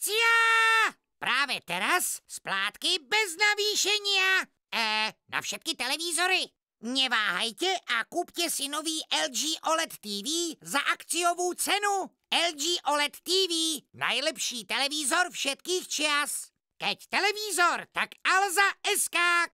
Akcia! Právě teraz splátky bez navýšení? E, na všetky televízory. Neváhajte a kupte si nový LG OLED TV za akciovou cenu. LG OLED TV, Nejlepší televizor všetkých čas. Keď televizor, tak Alza SK.